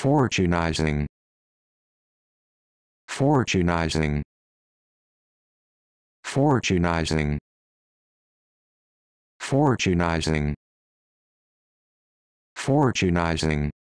Fortunizing. Fortunizing. Fortunizing. Fortunizing. Fortunizing.